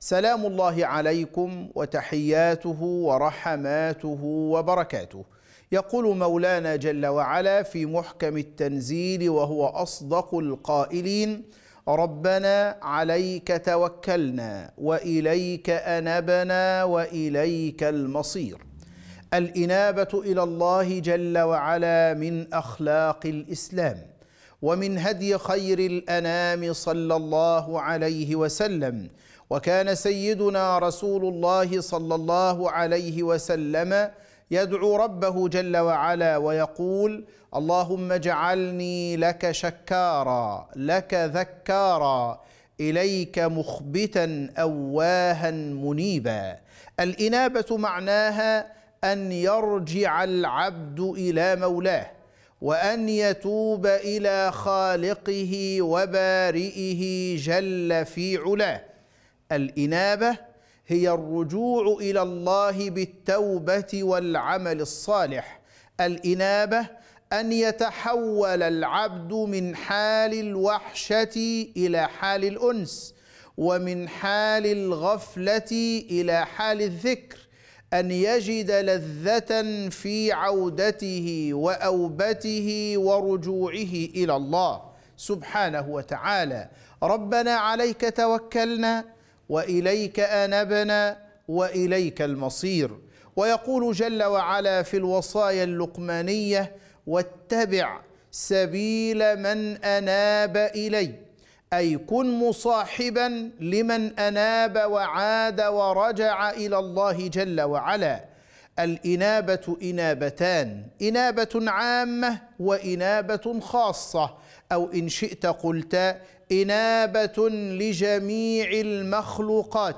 سلام الله عليكم وتحياته ورحماته وبركاته يقول مولانا جل وعلا في محكم التنزيل وهو اصدق القائلين ربنا عليك توكلنا واليك انبنا واليك المصير الانابه الى الله جل وعلا من اخلاق الاسلام ومن هدي خير الانام صلى الله عليه وسلم وكان سيدنا رسول الله صلى الله عليه وسلم يدعو ربه جل وعلا ويقول اللهم اجعلني لك شكارا لك ذكارا اليك مخبتا اواها منيبا الانابه معناها ان يرجع العبد الى مولاه وان يتوب الى خالقه وبارئه جل في علاه الانابه هي الرجوع الى الله بالتوبه والعمل الصالح الانابه ان يتحول العبد من حال الوحشه الى حال الانس ومن حال الغفله الى حال الذكر ان يجد لذه في عودته واوبته ورجوعه الى الله سبحانه وتعالى ربنا عليك توكلنا واليك انبنا واليك المصير ويقول جل وعلا في الوصايا اللقمانيه واتبع سبيل من اناب الي اي كن مصاحبا لمن اناب وعاد ورجع الى الله جل وعلا الانابه انابتان انابه عامه وانابه خاصه او ان شئت قلت انابه لجميع المخلوقات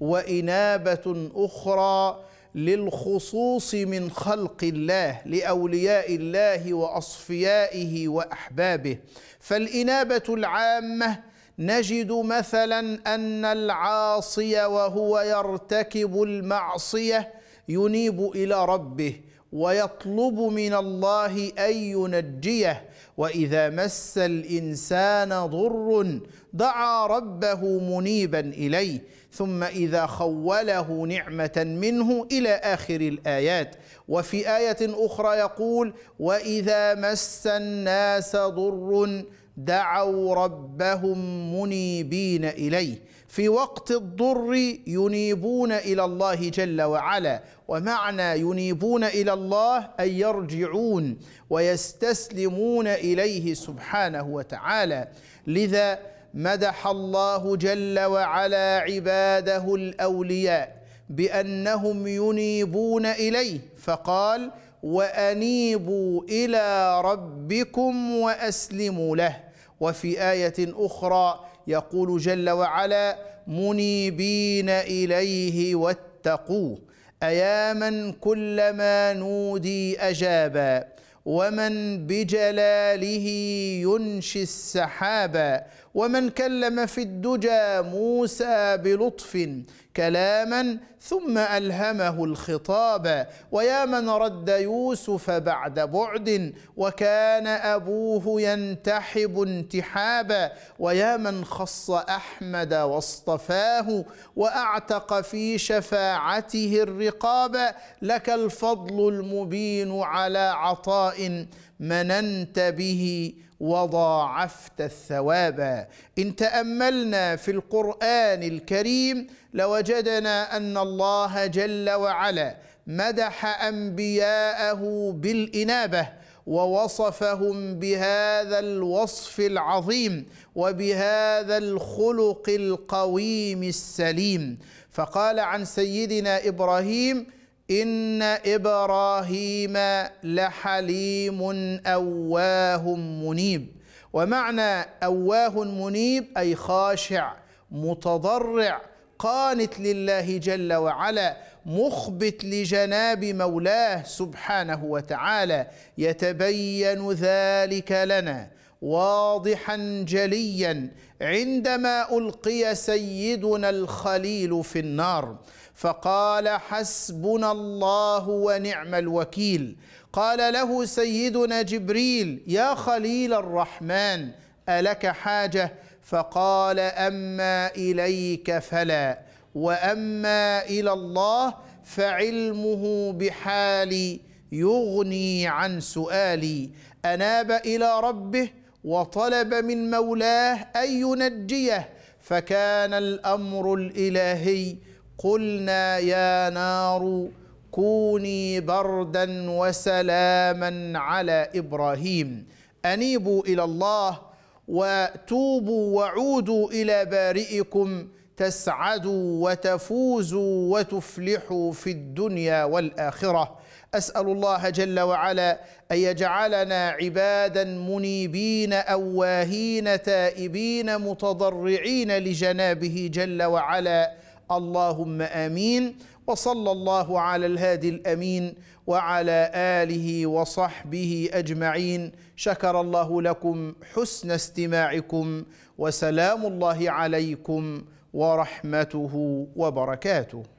وانابه اخرى للخصوص من خلق الله لاولياء الله واصفيائه واحبابه فالانابه العامه نجد مثلا ان العاصي وهو يرتكب المعصيه ينيب الى ربه ويطلب من الله ان ينجيه واذا مس الانسان ضر دعا ربه منيبا اليه ثم اذا خوله نعمه منه الى اخر الايات وفي ايه اخرى يقول واذا مس الناس ضر دعوا ربهم منيبين اليه في وقت الضر ينيبون الى الله جل وعلا ومعنى ينيبون الى الله اي يرجعون ويستسلمون اليه سبحانه وتعالى لذا مدح الله جل وعلا عباده الاولياء بانهم ينيبون اليه فقال وانيبوا الى ربكم واسلموا له وفي ايه اخرى يقول جل وعلا منيبين اليه واتقوه اياما كلما نودي اجابا ومن بجلاله ينشي السحابا ومن كلم في الدجى موسى بلطف كلاما ثم الهمه الخطاب ويا من رد يوسف بعد بعد وكان ابوه ينتحب انتحابا ويا من خص احمد واصطفاه واعتق في شفاعته الرقاب لك الفضل المبين على عطاء مننت به وضاعفت الثواب ان تاملنا في القران الكريم لوجدنا ان الله جل وعلا مدح انبياءه بالانابه ووصفهم بهذا الوصف العظيم وبهذا الخلق القويم السليم فقال عن سيدنا ابراهيم إن إبراهيم لحليم أواه منيب ومعنى أواه منيب أي خاشع متضرع قانت لله جل وعلا مخبت لجناب مولاه سبحانه وتعالى يتبين ذلك لنا واضحا جليا عندما القي سيدنا الخليل في النار فقال حسبنا الله ونعم الوكيل قال له سيدنا جبريل يا خليل الرحمن الك حاجه فقال اما اليك فلا واما الى الله فعلمه بحالي يغني عن سؤالي اناب الى ربه وطلب من مولاه ان ينجيه فكان الامر الالهي قلنا يا نار كوني بردا وسلاما على ابراهيم انيبوا الى الله وتوبوا وعودوا الى بارئكم تسعدوا وتفوزوا وتفلحوا في الدنيا والاخره اسال الله جل وعلا ان يجعلنا عبادا منيبين اواهين تائبين متضرعين لجنابه جل وعلا اللهم امين وصلى الله على الهادي الامين وعلى اله وصحبه اجمعين شكر الله لكم حسن استماعكم وسلام الله عليكم ورحمته وبركاته